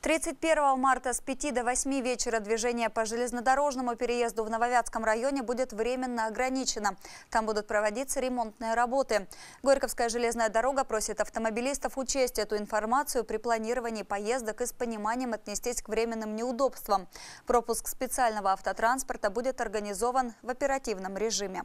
31 марта с 5 до 8 вечера движение по железнодорожному переезду в Нововятском районе будет временно ограничено. Там будут проводиться ремонтные работы. Горьковская железная дорога просит автомобилистов учесть эту информацию при планировании поездок и с пониманием отнестись к временным неудобствам. Пропуск специального автотранспорта будет организован в оперативном режиме.